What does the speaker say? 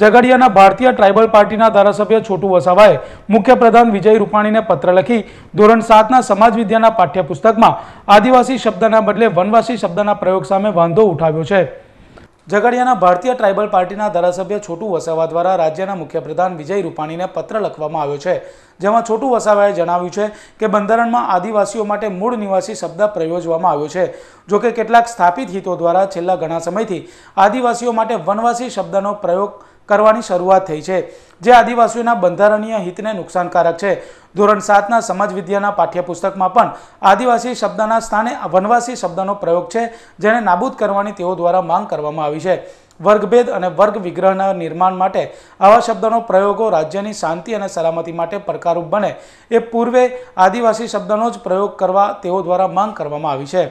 ઝઘડિયાના ભારતીય ટ્રાઇબલ પાર્ટીના ધારાસભ્ય છોટુ વસાવાએ મુખ્યપ્રધાન વિજય રૂપાણીને પત્ર લખી ધોરણ સાતના સમાજ વિદ્યાના પાઠ્યપુસ્તકમાં આદિવાસી શબ્દના બદલે વનવાસી શબ્દના પ્રયોગ સામે વાંધો ઉઠાવ્યો છે ઝઘડિયાના ભારતીય ટ્રાઇબલ પાર્ટીના ધારાસભ્ય છોટુ વસાવા દ્વારા રાજ્યના મુખ્યપ્રધાન વિજય રૂપાણીને પત્ર લખવામાં આવ્યો છે જેમાં છોટુ વસાવાએ જણાવ્યું છે કે બંધારણમાં આદિવાસીઓ માટે મૂળ નિવાસી શબ્દ પ્રયોજવામાં આવ્યો છે જોકે કેટલાક સ્થાપિત હિતો દ્વારા છેલ્લા ઘણા સમયથી આદિવાસીઓ માટે વનવાસી શબ્દનો પ્રયોગ કરવાની શરૂઆત થઈ છે જે આદિવાસીઓના બંધારણીય હિતને નુકસાનકારક છે ધોરણ સાતના સમાજ વિદ્યાના પાઠ્યપુસ્તકમાં પણ આદિવાસી શબ્દના સ્થાને વનવાસી શબ્દનો પ્રયોગ છે જેને નાબૂદ કરવાની તેઓ દ્વારા માંગ કરવામાં આવી છે વર્ગભેદ અને વર્ગ વિગ્રહના નિર્માણ માટે આવા શબ્દનો પ્રયોગો રાજ્યની શાંતિ અને સલામતી માટે પડકારરૂપ બને એ પૂર્વે આદિવાસી શબ્દનો જ પ્રયોગ કરવા તેઓ દ્વારા માંગ કરવામાં આવી છે